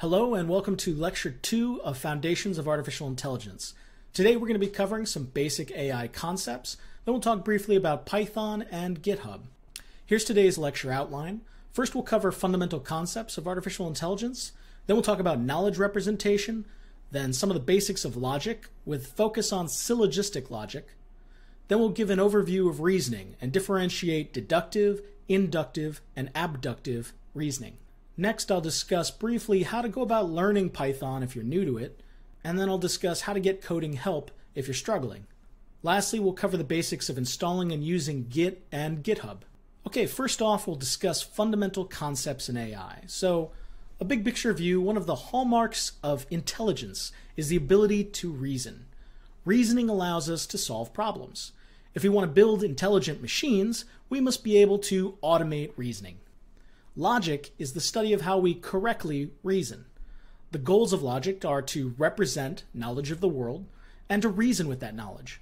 Hello, and welcome to Lecture 2 of Foundations of Artificial Intelligence. Today we're going to be covering some basic AI concepts, then we'll talk briefly about Python and GitHub. Here's today's lecture outline. First, we'll cover fundamental concepts of artificial intelligence, then we'll talk about knowledge representation, then some of the basics of logic, with focus on syllogistic logic. Then we'll give an overview of reasoning and differentiate deductive, inductive, and abductive reasoning. Next, I'll discuss briefly how to go about learning Python if you're new to it, and then I'll discuss how to get coding help if you're struggling. Lastly, we'll cover the basics of installing and using Git and GitHub. Okay, first off, we'll discuss fundamental concepts in AI. So, a big picture view, one of the hallmarks of intelligence is the ability to reason. Reasoning allows us to solve problems. If we want to build intelligent machines, we must be able to automate reasoning. Logic is the study of how we correctly reason. The goals of logic are to represent knowledge of the world and to reason with that knowledge.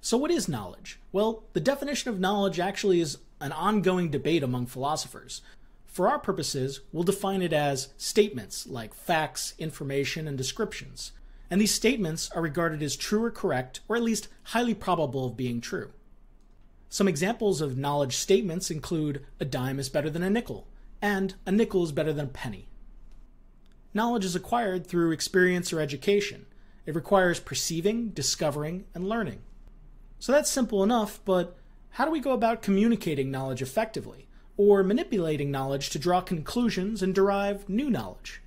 So, what is knowledge? Well, the definition of knowledge actually is an ongoing debate among philosophers. For our purposes, we'll define it as statements like facts, information, and descriptions. And these statements are regarded as true or correct, or at least highly probable of being true. Some examples of knowledge statements include a dime is better than a nickel, and a nickel is better than a penny. Knowledge is acquired through experience or education. It requires perceiving, discovering, and learning. So that's simple enough, but how do we go about communicating knowledge effectively, or manipulating knowledge to draw conclusions and derive new knowledge?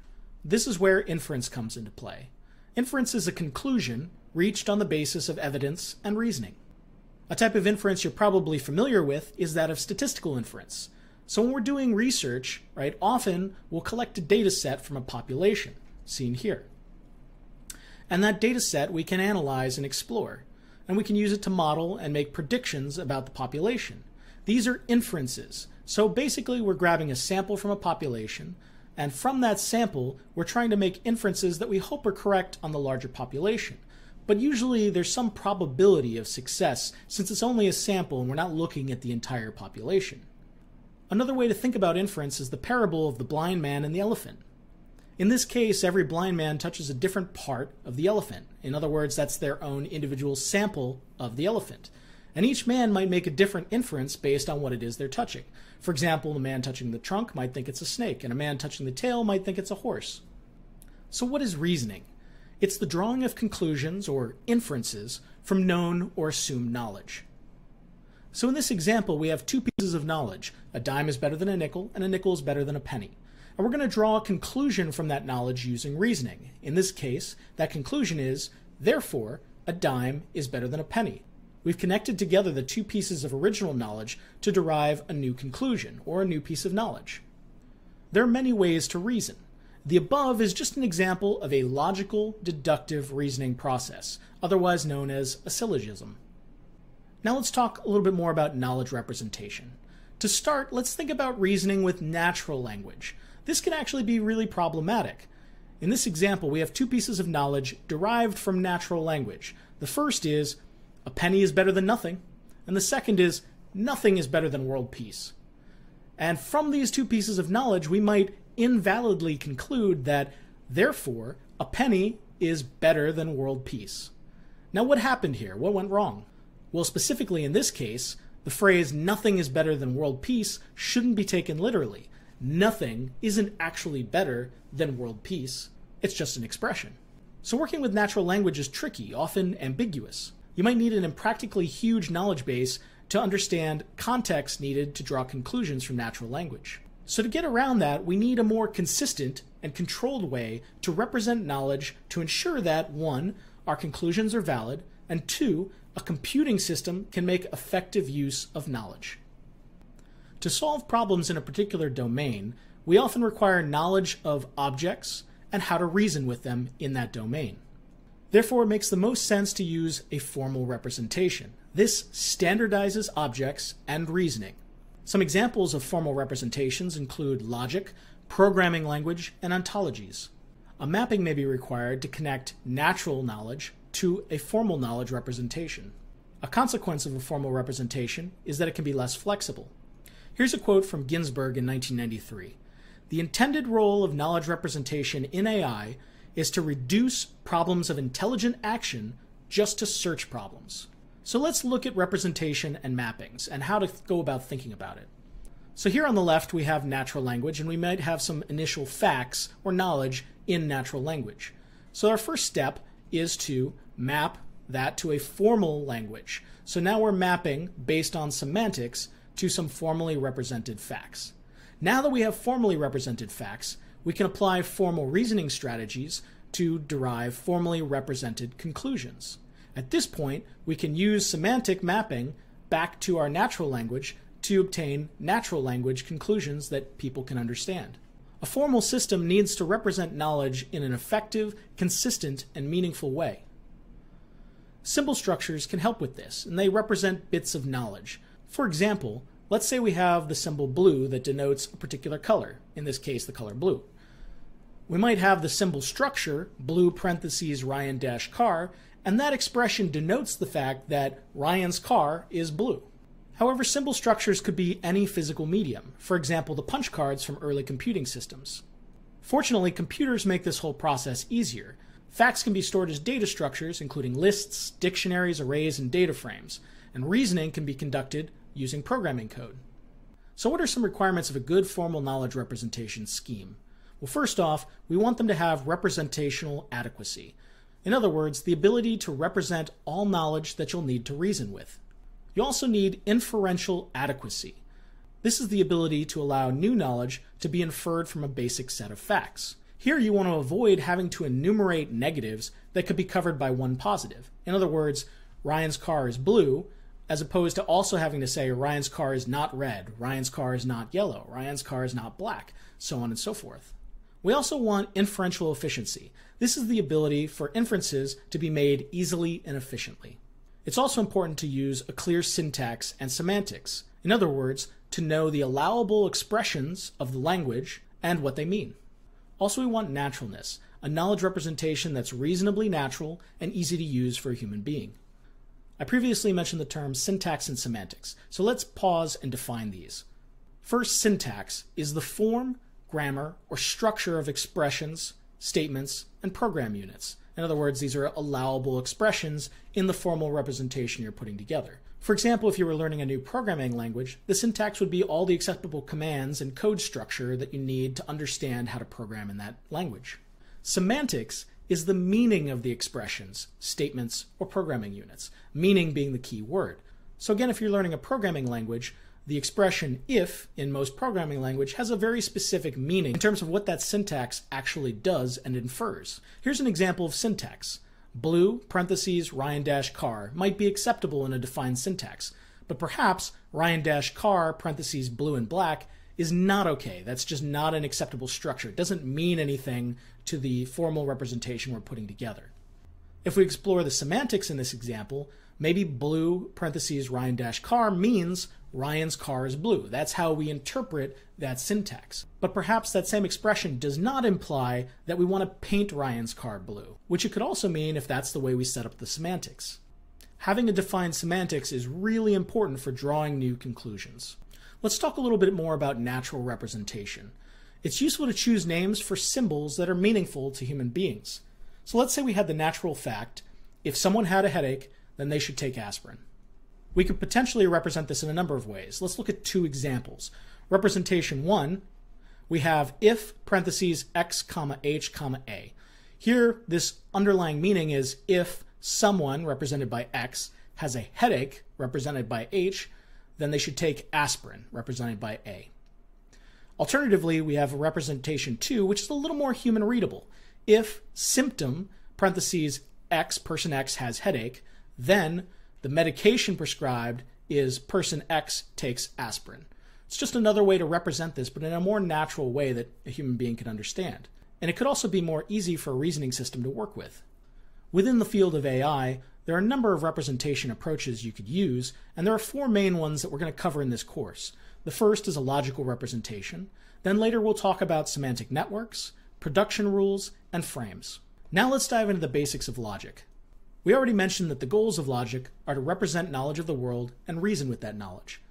This is where inference comes into play. Inference is a conclusion reached on the basis of evidence and reasoning. A type of inference you're probably familiar with is that of statistical inference, so when we're doing research, right, often we'll collect a data set from a population, seen here. And that data set we can analyze and explore, and we can use it to model and make predictions about the population. These are inferences. So basically we're grabbing a sample from a population, and from that sample, we're trying to make inferences that we hope are correct on the larger population. But usually there's some probability of success since it's only a sample and we're not looking at the entire population. Another way to think about inference is the parable of the blind man and the elephant. In this case, every blind man touches a different part of the elephant. In other words, that's their own individual sample of the elephant. And each man might make a different inference based on what it is they're touching. For example, the man touching the trunk might think it's a snake, and a man touching the tail might think it's a horse. So, what is reasoning? It's the drawing of conclusions or inferences from known or assumed knowledge. So in this example, we have two pieces of knowledge. A dime is better than a nickel, and a nickel is better than a penny. And we're going to draw a conclusion from that knowledge using reasoning. In this case, that conclusion is, therefore, a dime is better than a penny. We've connected together the two pieces of original knowledge to derive a new conclusion, or a new piece of knowledge. There are many ways to reason. The above is just an example of a logical deductive reasoning process, otherwise known as a syllogism. Now let's talk a little bit more about knowledge representation. To start, let's think about reasoning with natural language. This can actually be really problematic. In this example, we have two pieces of knowledge derived from natural language. The first is, a penny is better than nothing, and the second is, nothing is better than world peace. And from these two pieces of knowledge, we might invalidly conclude that, therefore, a penny is better than world peace. Now, what happened here? What went wrong? Well, specifically in this case, the phrase nothing is better than world peace shouldn't be taken literally. Nothing isn't actually better than world peace, it's just an expression. So, working with natural language is tricky, often ambiguous. You might need an impractically huge knowledge base to understand context needed to draw conclusions from natural language. So, to get around that, we need a more consistent and controlled way to represent knowledge to ensure that 1. Our conclusions are valid, and two, a computing system can make effective use of knowledge. To solve problems in a particular domain, we often require knowledge of objects and how to reason with them in that domain. Therefore, it makes the most sense to use a formal representation. This standardizes objects and reasoning. Some examples of formal representations include logic, programming language, and ontologies. A mapping may be required to connect natural knowledge to a formal knowledge representation. A consequence of a formal representation is that it can be less flexible. Here's a quote from Ginsberg in 1993 The intended role of knowledge representation in AI is to reduce problems of intelligent action just to search problems. So let's look at representation and mappings and how to go about thinking about it. So here on the left, we have natural language, and we might have some initial facts or knowledge in natural language. So our first step is to map that to a formal language. So now we're mapping based on semantics to some formally represented facts. Now that we have formally represented facts, we can apply formal reasoning strategies to derive formally represented conclusions. At this point, we can use semantic mapping back to our natural language to obtain natural language conclusions that people can understand. A formal system needs to represent knowledge in an effective, consistent, and meaningful way. Symbol structures can help with this, and they represent bits of knowledge. For example, let's say we have the symbol blue that denotes a particular color, in this case the color blue. We might have the symbol structure, blue parentheses Ryan dash car, and that expression denotes the fact that Ryan's car is blue. However, symbol structures could be any physical medium, for example, the punch cards from early computing systems. Fortunately, computers make this whole process easier, Facts can be stored as data structures, including lists, dictionaries, arrays, and data frames, and reasoning can be conducted using programming code. So what are some requirements of a good formal knowledge representation scheme? Well, first off, we want them to have representational adequacy. In other words, the ability to represent all knowledge that you'll need to reason with. You also need inferential adequacy. This is the ability to allow new knowledge to be inferred from a basic set of facts. Here you want to avoid having to enumerate negatives that could be covered by one positive. In other words, Ryan's car is blue, as opposed to also having to say Ryan's car is not red, Ryan's car is not yellow, Ryan's car is not black, so on and so forth. We also want inferential efficiency. This is the ability for inferences to be made easily and efficiently. It's also important to use a clear syntax and semantics. In other words, to know the allowable expressions of the language and what they mean. Also, we want naturalness, a knowledge representation that's reasonably natural and easy to use for a human being. I previously mentioned the terms syntax and semantics, so let's pause and define these. First, syntax is the form, grammar, or structure of expressions, statements, and program units. In other words, these are allowable expressions in the formal representation you're putting together. For example, if you were learning a new programming language, the syntax would be all the acceptable commands and code structure that you need to understand how to program in that language. Semantics is the meaning of the expressions, statements, or programming units, meaning being the key word. So again, if you're learning a programming language, the expression if in most programming language has a very specific meaning in terms of what that syntax actually does and infers. Here's an example of syntax. Blue, parentheses, Ryan dash car might be acceptable in a defined syntax, but perhaps Ryan dash car, parentheses, blue and black is not okay. That's just not an acceptable structure. It doesn't mean anything to the formal representation we're putting together. If we explore the semantics in this example, maybe blue, parentheses, Ryan dash car means Ryan's car is blue. That's how we interpret that syntax. But perhaps that same expression does not imply that we want to paint Ryan's car blue, which it could also mean if that's the way we set up the semantics. Having a defined semantics is really important for drawing new conclusions. Let's talk a little bit more about natural representation. It's useful to choose names for symbols that are meaningful to human beings. So let's say we had the natural fact if someone had a headache, then they should take aspirin. We could potentially represent this in a number of ways. Let's look at two examples. Representation one, we have if parentheses x comma h comma a. Here, this underlying meaning is if someone represented by x has a headache represented by h, then they should take aspirin represented by a. Alternatively, we have representation two, which is a little more human readable. If symptom parentheses x person x has headache, then the medication prescribed is person X takes aspirin. It's just another way to represent this, but in a more natural way that a human being can understand. And it could also be more easy for a reasoning system to work with. Within the field of AI, there are a number of representation approaches you could use, and there are four main ones that we're going to cover in this course. The first is a logical representation. Then later we'll talk about semantic networks, production rules, and frames. Now let's dive into the basics of logic. We already mentioned that the goals of logic are to represent knowledge of the world and reason with that knowledge.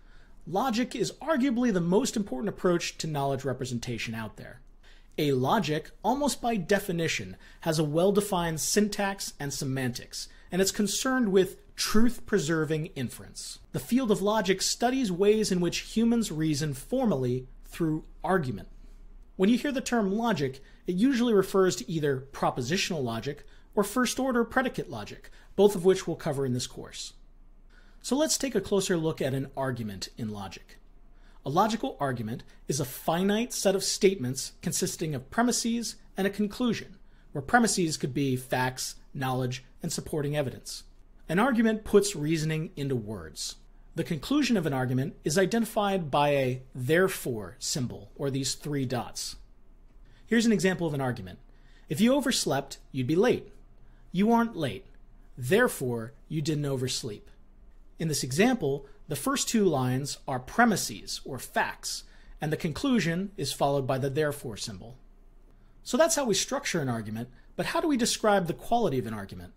Logic is arguably the most important approach to knowledge representation out there. A logic, almost by definition, has a well defined syntax and semantics, and it's concerned with truth preserving inference. The field of logic studies ways in which humans reason formally through argument. When you hear the term logic, it usually refers to either propositional logic or first order predicate logic, both of which we'll cover in this course. So let's take a closer look at an argument in logic. A logical argument is a finite set of statements consisting of premises and a conclusion, where premises could be facts, knowledge, and supporting evidence. An argument puts reasoning into words. The conclusion of an argument is identified by a therefore symbol, or these three dots. Here's an example of an argument. If you overslept, you'd be late. You aren't late. Therefore, you didn't oversleep. In this example, the first two lines are premises or facts, and the conclusion is followed by the therefore symbol. So that's how we structure an argument, but how do we describe the quality of an argument?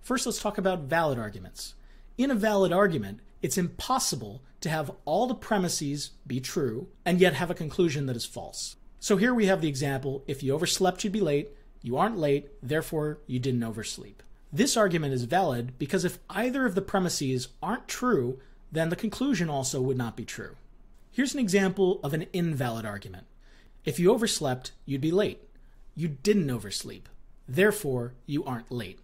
First, let's talk about valid arguments. In a valid argument, it's impossible to have all the premises be true and yet have a conclusion that is false. So here we have the example, if you overslept, you'd be late, you aren't late, therefore you didn't oversleep. This argument is valid because if either of the premises aren't true, then the conclusion also would not be true. Here's an example of an invalid argument. If you overslept, you'd be late. You didn't oversleep. Therefore, you aren't late.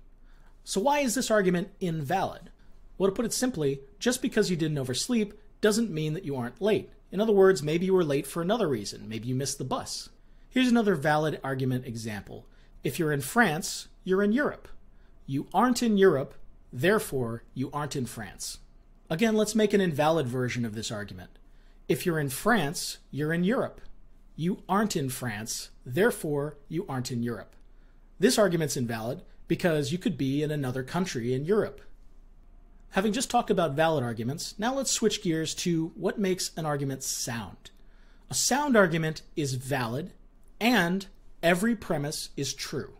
So why is this argument invalid? Well, to put it simply, just because you didn't oversleep doesn't mean that you aren't late. In other words, maybe you were late for another reason. Maybe you missed the bus. Here's another valid argument example. If you're in France, you're in Europe. You aren't in Europe, therefore, you aren't in France. Again, let's make an invalid version of this argument. If you're in France, you're in Europe. You aren't in France, therefore, you aren't in Europe. This argument's invalid because you could be in another country in Europe. Having just talked about valid arguments, now let's switch gears to what makes an argument sound. A sound argument is valid and every premise is true.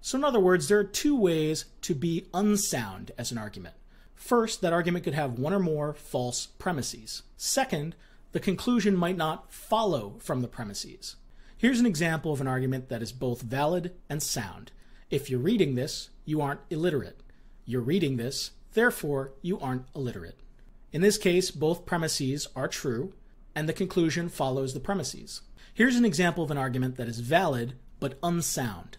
So, in other words, there are two ways to be unsound as an argument. First, that argument could have one or more false premises. Second, the conclusion might not follow from the premises. Here's an example of an argument that is both valid and sound. If you're reading this, you aren't illiterate. You're reading this, therefore, you aren't illiterate. In this case, both premises are true, and the conclusion follows the premises. Here's an example of an argument that is valid but unsound.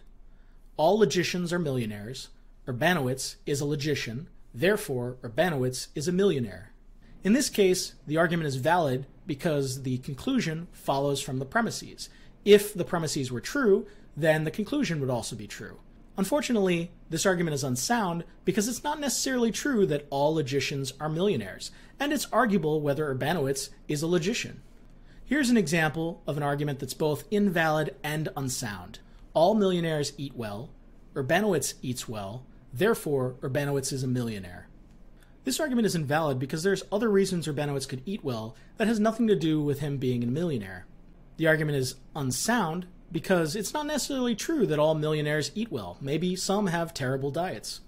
All logicians are millionaires. Urbanowitz is a logician. Therefore, Urbanowitz is a millionaire. In this case, the argument is valid because the conclusion follows from the premises. If the premises were true, then the conclusion would also be true. Unfortunately, this argument is unsound because it's not necessarily true that all logicians are millionaires, and it's arguable whether Urbanowitz is a logician. Here's an example of an argument that's both invalid and unsound. All millionaires eat well, Urbanowitz eats well, therefore Urbanowitz is a millionaire. This argument is invalid because there's other reasons Urbanowitz could eat well that has nothing to do with him being a millionaire. The argument is unsound because it's not necessarily true that all millionaires eat well. Maybe some have terrible diets.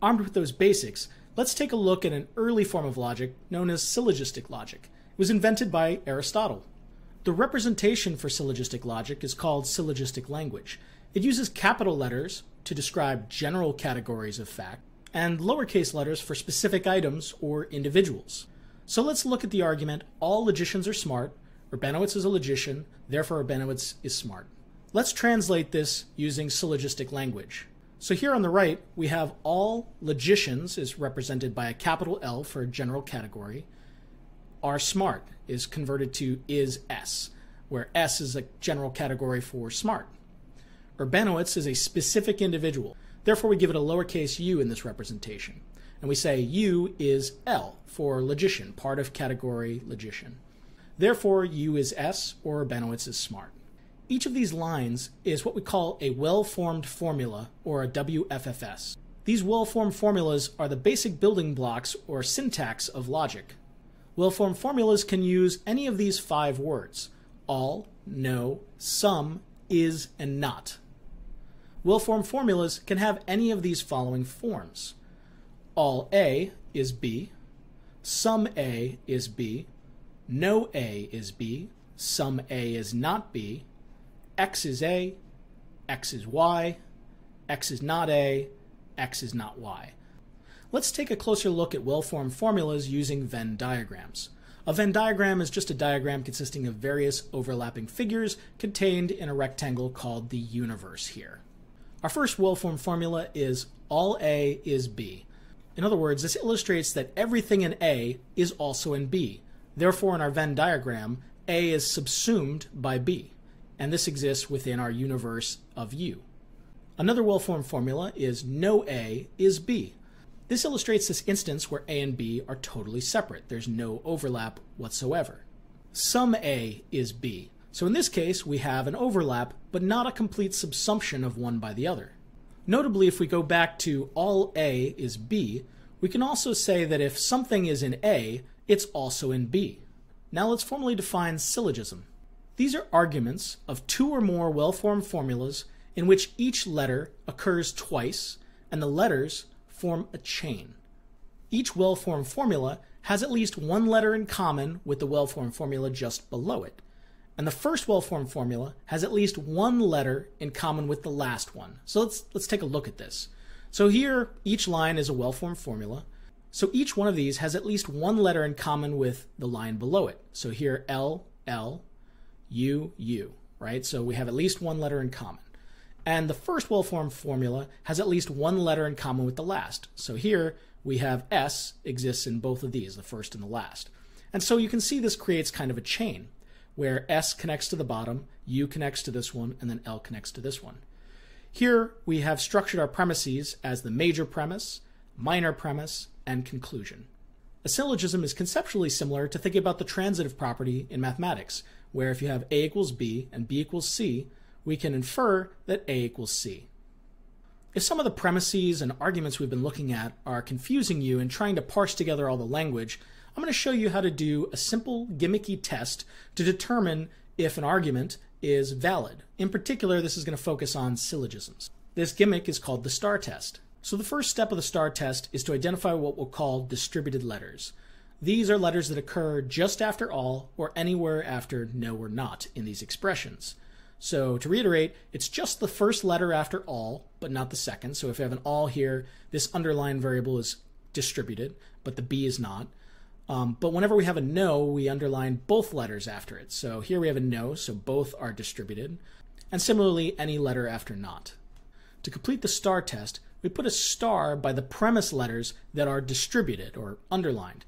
Armed with those basics, let's take a look at an early form of logic known as syllogistic logic was invented by Aristotle. The representation for syllogistic logic is called syllogistic language. It uses capital letters to describe general categories of fact and lowercase letters for specific items or individuals. So let's look at the argument all logicians are smart, Urbanowitz is a logician, therefore Urbanowitz is smart. Let's translate this using syllogistic language. So here on the right, we have all logicians is represented by a capital L for a general category, are smart is converted to is S, where S is a general category for smart. Urbanowitz is a specific individual. Therefore, we give it a lowercase u in this representation. And we say u is L for logician, part of category logician. Therefore, u is S or Urbanowitz is smart. Each of these lines is what we call a well-formed formula or a WFFS. These well-formed formulas are the basic building blocks or syntax of logic, well form formulas can use any of these five words, all, no, some, is, and not. Will-form formulas can have any of these following forms. All A is B, some A is B, no A is B, some A is not B, X is A, X is Y, X is not A, X is not Y let's take a closer look at well-formed formulas using Venn diagrams. A Venn diagram is just a diagram consisting of various overlapping figures contained in a rectangle called the universe here. Our first well-formed formula is all A is B. In other words, this illustrates that everything in A is also in B. Therefore, in our Venn diagram, A is subsumed by B, and this exists within our universe of U. Another well-formed formula is no A is B. This illustrates this instance where A and B are totally separate. There's no overlap whatsoever. Some A is B. So in this case, we have an overlap, but not a complete subsumption of one by the other. Notably, if we go back to all A is B, we can also say that if something is in A, it's also in B. Now let's formally define syllogism. These are arguments of two or more well-formed formulas in which each letter occurs twice and the letters form a chain. Each well-formed formula has at least one letter in common with the well-formed formula just below it. And the first well-formed formula has at least one letter in common with the last one. So let's, let's take a look at this. So here, each line is a well-formed formula. So each one of these has at least one letter in common with the line below it. So here, L, L, U, U, right? So we have at least one letter in common. And the first well-formed formula has at least one letter in common with the last. So here we have S exists in both of these, the first and the last. And so you can see this creates kind of a chain where S connects to the bottom, U connects to this one, and then L connects to this one. Here we have structured our premises as the major premise, minor premise, and conclusion. A syllogism is conceptually similar to thinking about the transitive property in mathematics, where if you have A equals B and B equals C, we can infer that A equals C. If some of the premises and arguments we've been looking at are confusing you and trying to parse together all the language, I'm going to show you how to do a simple gimmicky test to determine if an argument is valid. In particular, this is going to focus on syllogisms. This gimmick is called the star test. So the first step of the star test is to identify what we'll call distributed letters. These are letters that occur just after all or anywhere after no or not in these expressions. So to reiterate, it's just the first letter after all, but not the second. So if you have an all here, this underlying variable is distributed, but the B is not. Um, but whenever we have a no, we underline both letters after it. So here we have a no, so both are distributed. And similarly, any letter after not. To complete the star test, we put a star by the premise letters that are distributed or underlined.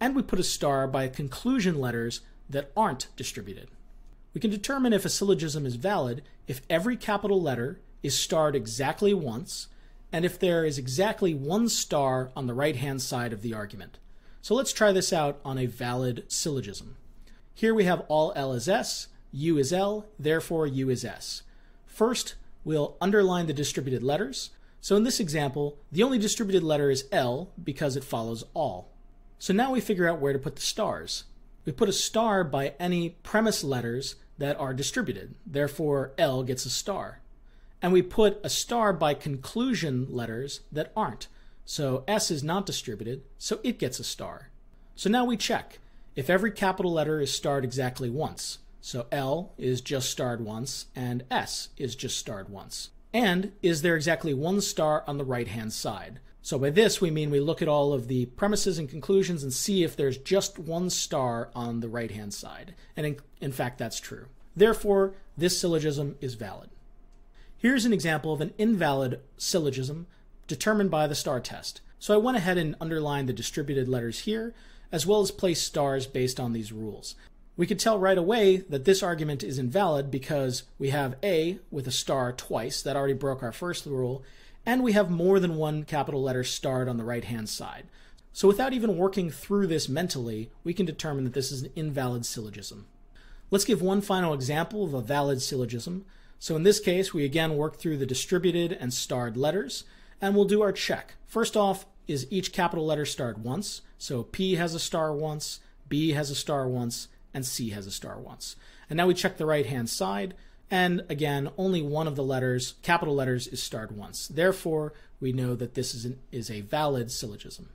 And we put a star by conclusion letters that aren't distributed we can determine if a syllogism is valid if every capital letter is starred exactly once and if there is exactly one star on the right hand side of the argument. So let's try this out on a valid syllogism. Here we have all L is S, U is L, therefore U is S. First, we'll underline the distributed letters. So in this example, the only distributed letter is L because it follows all. So now we figure out where to put the stars. We put a star by any premise letters that are distributed. Therefore, L gets a star. And we put a star by conclusion letters that aren't. So S is not distributed, so it gets a star. So now we check if every capital letter is starred exactly once. So L is just starred once, and S is just starred once. And is there exactly one star on the right hand side? So by this, we mean we look at all of the premises and conclusions and see if there's just one star on the right-hand side. And in, in fact, that's true. Therefore, this syllogism is valid. Here's an example of an invalid syllogism determined by the star test. So I went ahead and underlined the distributed letters here, as well as placed stars based on these rules. We could tell right away that this argument is invalid because we have A with a star twice, that already broke our first rule, and we have more than one capital letter starred on the right-hand side. So without even working through this mentally, we can determine that this is an invalid syllogism. Let's give one final example of a valid syllogism. So in this case, we again work through the distributed and starred letters, and we'll do our check. First off, is each capital letter starred once? So P has a star once, B has a star once, and C has a star once. And now we check the right-hand side, and again, only one of the letters, capital letters, is starred once. Therefore, we know that this is, an, is a valid syllogism.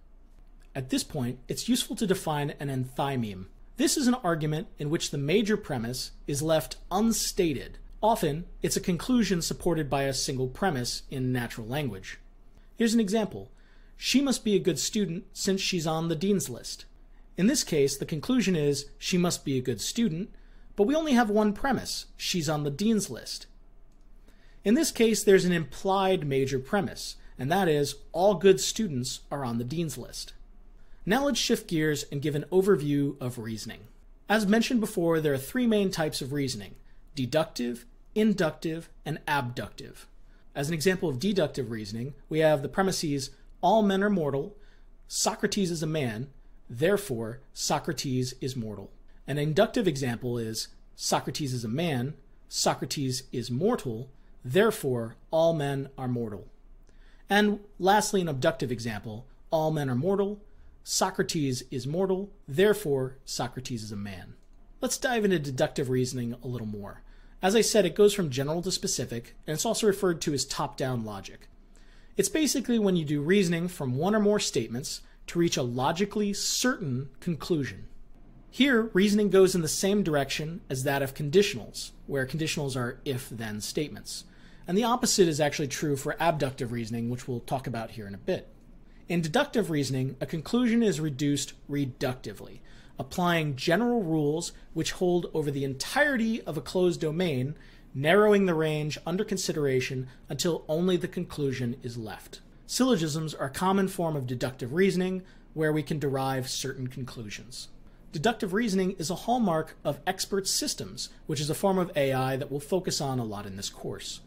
At this point, it's useful to define an enthymeme. This is an argument in which the major premise is left unstated. Often, it's a conclusion supported by a single premise in natural language. Here's an example She must be a good student since she's on the dean's list. In this case, the conclusion is she must be a good student but we only have one premise she's on the dean's list. In this case, there's an implied major premise, and that is all good students are on the dean's list. Now let's shift gears and give an overview of reasoning. As mentioned before, there are three main types of reasoning deductive, inductive, and abductive. As an example of deductive reasoning, we have the premises all men are mortal, Socrates is a man, therefore Socrates is mortal. An inductive example is Socrates is a man, Socrates is mortal, therefore all men are mortal. And lastly, an abductive example all men are mortal, Socrates is mortal, therefore Socrates is a man. Let's dive into deductive reasoning a little more. As I said, it goes from general to specific, and it's also referred to as top down logic. It's basically when you do reasoning from one or more statements to reach a logically certain conclusion. Here, reasoning goes in the same direction as that of conditionals, where conditionals are if then statements. And the opposite is actually true for abductive reasoning, which we'll talk about here in a bit. In deductive reasoning, a conclusion is reduced reductively, applying general rules which hold over the entirety of a closed domain, narrowing the range under consideration until only the conclusion is left. Syllogisms are a common form of deductive reasoning where we can derive certain conclusions. Deductive reasoning is a hallmark of expert systems, which is a form of AI that we'll focus on a lot in this course.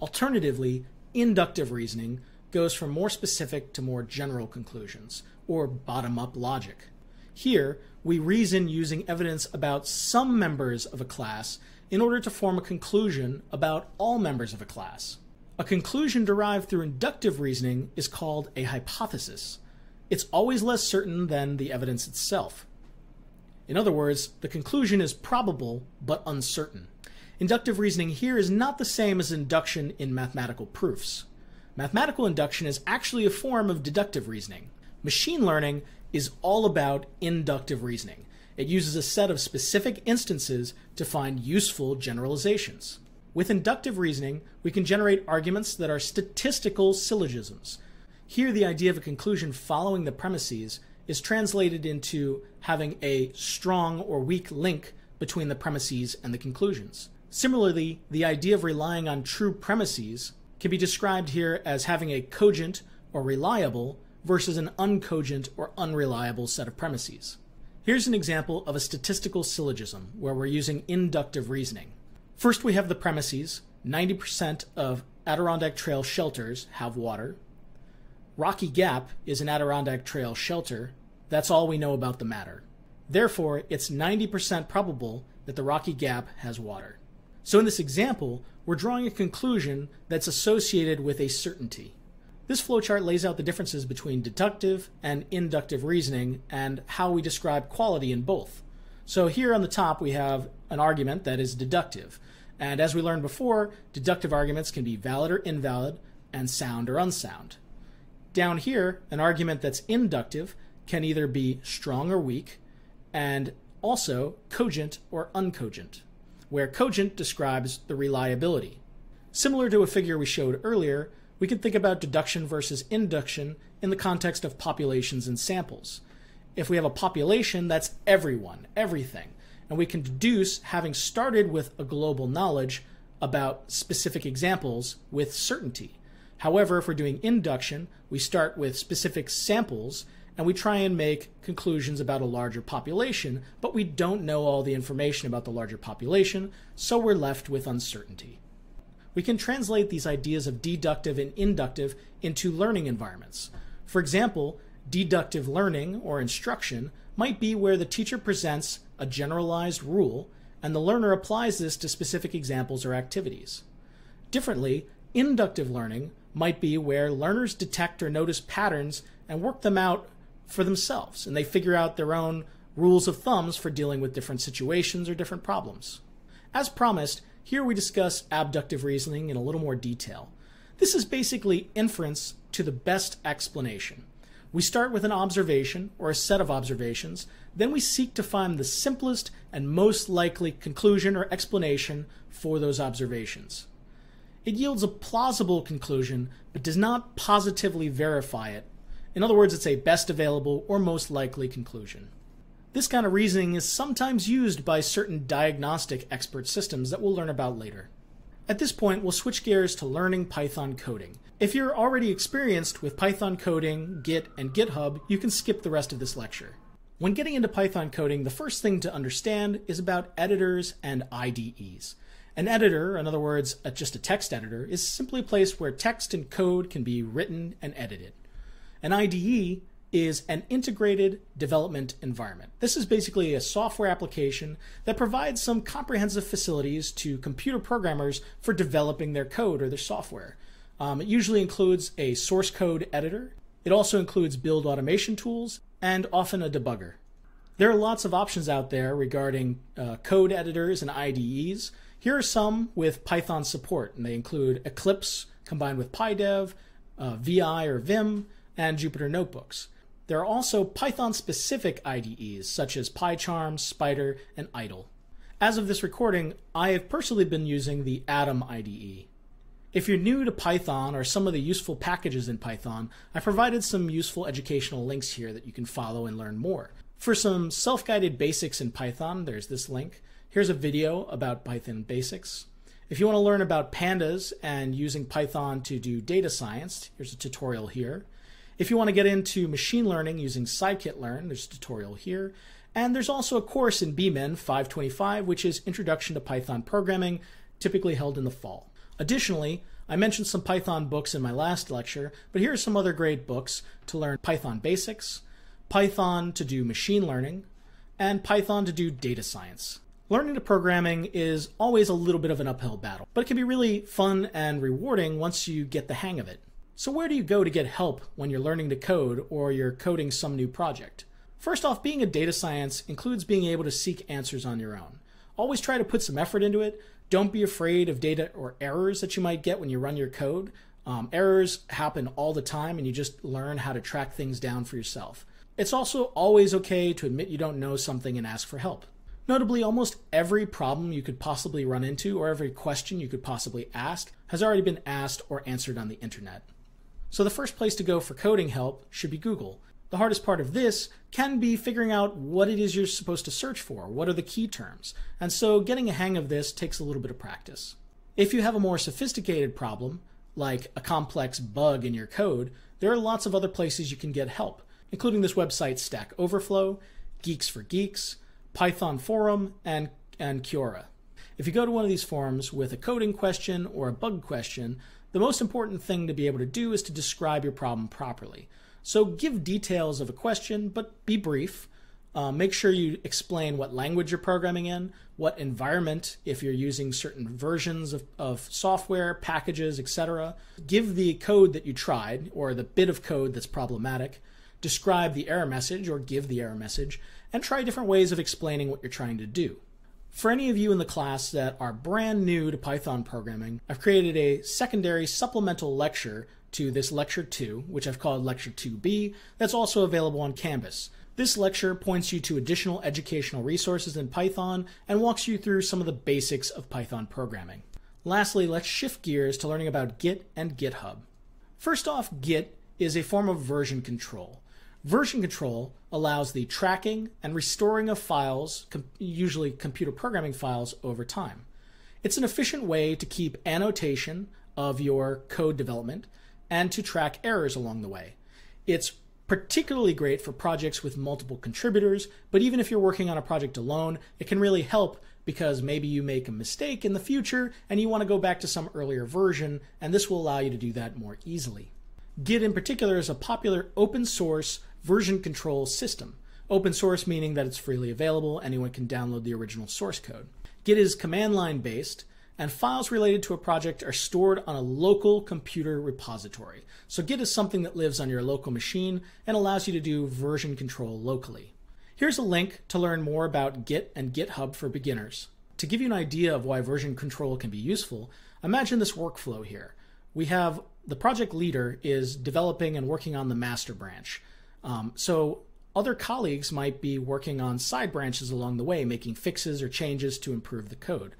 Alternatively, inductive reasoning goes from more specific to more general conclusions, or bottom up logic. Here, we reason using evidence about some members of a class in order to form a conclusion about all members of a class. A conclusion derived through inductive reasoning is called a hypothesis. It's always less certain than the evidence itself. In other words, the conclusion is probable but uncertain. Inductive reasoning here is not the same as induction in mathematical proofs. Mathematical induction is actually a form of deductive reasoning. Machine learning is all about inductive reasoning. It uses a set of specific instances to find useful generalizations. With inductive reasoning, we can generate arguments that are statistical syllogisms. Here, the idea of a conclusion following the premises is translated into having a strong or weak link between the premises and the conclusions. Similarly, the idea of relying on true premises can be described here as having a cogent or reliable versus an uncogent or unreliable set of premises. Here's an example of a statistical syllogism where we're using inductive reasoning. First, we have the premises 90% of Adirondack Trail shelters have water. Rocky Gap is an Adirondack Trail shelter that's all we know about the matter. Therefore, it's 90% probable that the Rocky Gap has water. So in this example, we're drawing a conclusion that's associated with a certainty. This flowchart lays out the differences between deductive and inductive reasoning and how we describe quality in both. So here on the top we have an argument that is deductive. And as we learned before, deductive arguments can be valid or invalid and sound or unsound. Down here, an argument that's inductive can either be strong or weak, and also cogent or uncogent, where cogent describes the reliability. Similar to a figure we showed earlier, we can think about deduction versus induction in the context of populations and samples. If we have a population, that's everyone, everything, and we can deduce having started with a global knowledge about specific examples with certainty. However, if we're doing induction, we start with specific samples and we try and make conclusions about a larger population, but we don't know all the information about the larger population, so we're left with uncertainty. We can translate these ideas of deductive and inductive into learning environments. For example, deductive learning or instruction might be where the teacher presents a generalized rule and the learner applies this to specific examples or activities. Differently, inductive learning might be where learners detect or notice patterns and work them out for themselves and they figure out their own rules of thumbs for dealing with different situations or different problems. As promised, here we discuss abductive reasoning in a little more detail. This is basically inference to the best explanation. We start with an observation or a set of observations, then we seek to find the simplest and most likely conclusion or explanation for those observations. It yields a plausible conclusion but does not positively verify it in other words, it's a best available or most likely conclusion. This kind of reasoning is sometimes used by certain diagnostic expert systems that we'll learn about later. At this point, we'll switch gears to learning Python coding. If you're already experienced with Python coding, Git, and GitHub, you can skip the rest of this lecture. When getting into Python coding, the first thing to understand is about editors and IDEs. An editor, in other words, just a text editor, is simply a place where text and code can be written and edited. An IDE is an integrated development environment. This is basically a software application that provides some comprehensive facilities to computer programmers for developing their code or their software. Um, it usually includes a source code editor. It also includes build automation tools and often a debugger. There are lots of options out there regarding uh, code editors and IDEs. Here are some with Python support, and they include Eclipse combined with PyDev, uh, VI or Vim, and Jupyter Notebooks. There are also Python specific IDEs such as PyCharm, Spider, and Idle. As of this recording, I have personally been using the Atom IDE. If you're new to Python or some of the useful packages in Python, I provided some useful educational links here that you can follow and learn more. For some self guided basics in Python, there's this link. Here's a video about Python basics. If you want to learn about pandas and using Python to do data science, here's a tutorial here. If you want to get into machine learning using scikit-learn, there's a tutorial here. And there's also a course in BMen 525, which is Introduction to Python Programming, typically held in the fall. Additionally, I mentioned some Python books in my last lecture, but here are some other great books to learn Python basics, Python to do machine learning, and Python to do data science. Learning to programming is always a little bit of an uphill battle, but it can be really fun and rewarding once you get the hang of it. So, where do you go to get help when you're learning to code or you're coding some new project? First off, being a data science includes being able to seek answers on your own. Always try to put some effort into it. Don't be afraid of data or errors that you might get when you run your code. Um, errors happen all the time, and you just learn how to track things down for yourself. It's also always okay to admit you don't know something and ask for help. Notably, almost every problem you could possibly run into or every question you could possibly ask has already been asked or answered on the internet. So the first place to go for coding help should be Google. The hardest part of this can be figuring out what it is you're supposed to search for, what are the key terms. And so getting a hang of this takes a little bit of practice. If you have a more sophisticated problem, like a complex bug in your code, there are lots of other places you can get help, including this website Stack Overflow, Geeks for Geeks, Python Forum, and, and Cura. If you go to one of these forums with a coding question or a bug question, the most important thing to be able to do is to describe your problem properly. So give details of a question, but be brief. Uh, make sure you explain what language you're programming in, what environment, if you're using certain versions of, of software, packages, etc. Give the code that you tried or the bit of code that's problematic. Describe the error message or give the error message, and try different ways of explaining what you're trying to do. For any of you in the class that are brand new to Python programming, I've created a secondary supplemental lecture to this Lecture 2, which I've called Lecture 2B, that's also available on Canvas. This lecture points you to additional educational resources in Python and walks you through some of the basics of Python programming. Lastly, let's shift gears to learning about Git and GitHub. First off, Git is a form of version control. Version control allows the tracking and restoring of files, com- usually computer programming files, over time. It's an efficient way to keep annotation of your code development and to track errors along the way. It's particularly great for projects with multiple contributors, but even if you're working on a project alone, it can really help because maybe you make a mistake in the future and you want to go back to some earlier version, and this will allow you to do that more easily. Git in particular is a popular open source version control system. Open source meaning that it's freely available, anyone can download the original source code. Git is command line based, and files related to a project are stored on a local computer repository. So Git is something that lives on your local machine and allows you to do version control locally. Here's a link to learn more about Git and GitHub for beginners. To give you an idea of why version control can be useful, imagine this workflow here. We have the project leader is developing and working on the master branch. Um, so other colleagues might be working on side branches along the way, making fixes or changes to improve the code.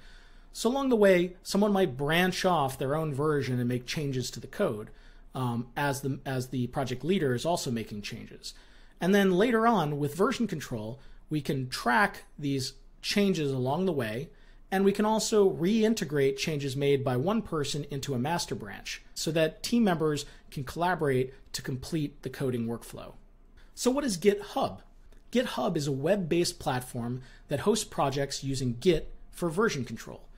So along the way, someone might branch off their own version and make changes to the code um, as, the, as the project leader is also making changes. And then later on, with version control, we can track these changes along the way, and we can also reintegrate changes made by one person into a master branch so that team members can collaborate to complete the coding workflow. So, what is GitHub? GitHub is a web based platform that hosts projects using Git for version control.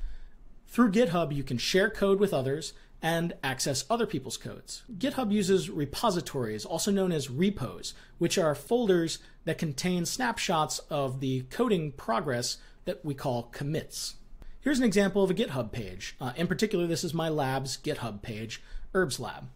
Through GitHub, you can share code with others and access other people's codes. GitHub uses repositories, also known as repos, which are folders that contain snapshots of the coding progress that we call commits. Here's an example of a GitHub page. Uh, in particular, this is my lab's GitHub page, Herbs Lab.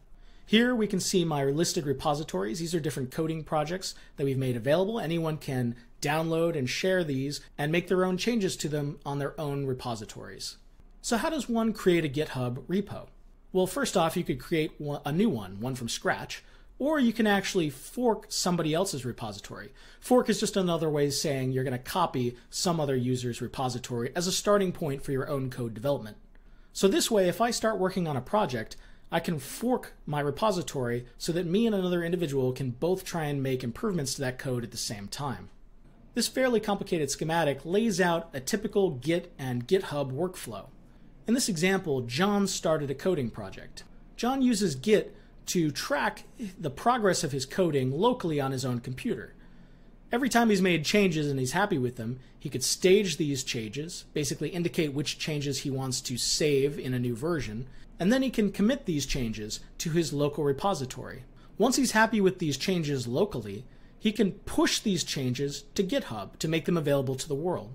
Here we can see my listed repositories. These are different coding projects that we've made available. Anyone can download and share these and make their own changes to them on their own repositories. So how does one create a GitHub repo? Well, first off, you could create a new one, one from scratch, or you can actually fork somebody else's repository. Fork is just another way of saying you're going to copy some other user's repository as a starting point for your own code development. So this way, if I start working on a project, I can fork my repository so that me and another individual can both try and make improvements to that code at the same time. This fairly complicated schematic lays out a typical Git and GitHub workflow. In this example, John started a coding project. John uses Git to track the progress of his coding locally on his own computer. Every time he's made changes and he's happy with them, he could stage these changes, basically indicate which changes he wants to save in a new version, and then he can commit these changes to his local repository. Once he's happy with these changes locally, he can push these changes to GitHub to make them available to the world.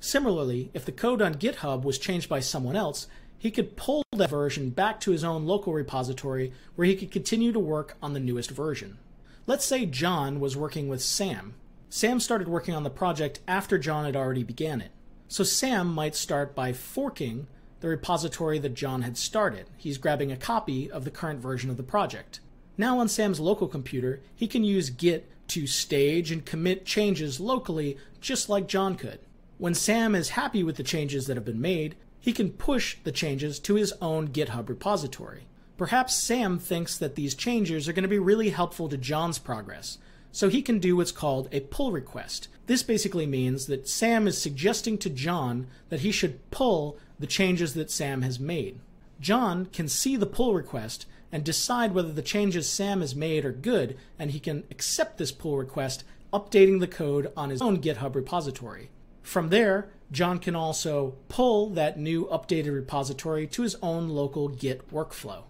Similarly, if the code on GitHub was changed by someone else, he could pull that version back to his own local repository where he could continue to work on the newest version. Let's say John was working with Sam. Sam started working on the project after John had already began it. So Sam might start by forking the repository that John had started. He's grabbing a copy of the current version of the project. Now on Sam's local computer, he can use Git to stage and commit changes locally just like John could. When Sam is happy with the changes that have been made, he can push the changes to his own GitHub repository. Perhaps Sam thinks that these changes are going to be really helpful to John's progress, so he can do what's called a pull request. This basically means that Sam is suggesting to John that he should pull the changes that Sam has made. John can see the pull request and decide whether the changes Sam has made are good, and he can accept this pull request, updating the code on his own GitHub repository. From there, John can also pull that new updated repository to his own local Git workflow.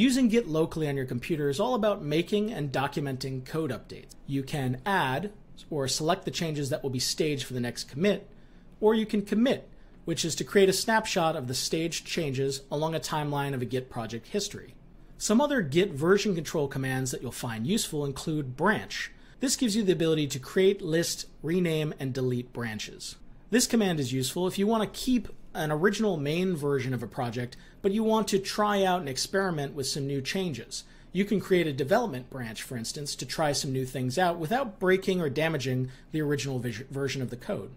Using Git locally on your computer is all about making and documenting code updates. You can add or select the changes that will be staged for the next commit, or you can commit, which is to create a snapshot of the staged changes along a timeline of a Git project history. Some other Git version control commands that you'll find useful include branch. This gives you the ability to create, list, rename, and delete branches. This command is useful if you want to keep an original main version of a project, but you want to try out and experiment with some new changes. You can create a development branch, for instance, to try some new things out without breaking or damaging the original vis- version of the code.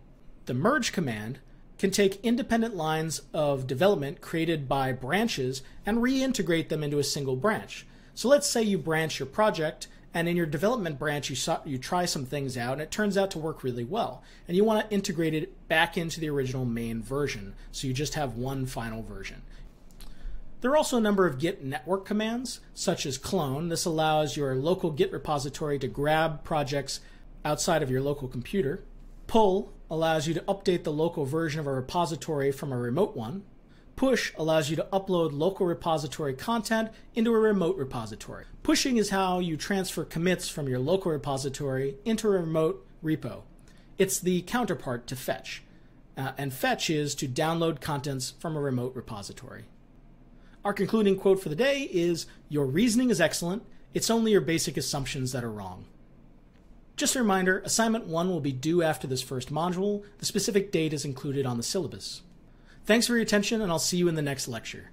The merge command can take independent lines of development created by branches and reintegrate them into a single branch. So let's say you branch your project and in your development branch, you, saw, you try some things out and it turns out to work really well. And you want to integrate it back into the original main version. So you just have one final version. There are also a number of Git network commands, such as clone. This allows your local Git repository to grab projects outside of your local computer. Pull allows you to update the local version of a repository from a remote one. Push allows you to upload local repository content into a remote repository. Pushing is how you transfer commits from your local repository into a remote repo. It's the counterpart to fetch. Uh, and fetch is to download contents from a remote repository. Our concluding quote for the day is Your reasoning is excellent, it's only your basic assumptions that are wrong. Just a reminder assignment 1 will be due after this first module. The specific date is included on the syllabus. Thanks for your attention, and I'll see you in the next lecture.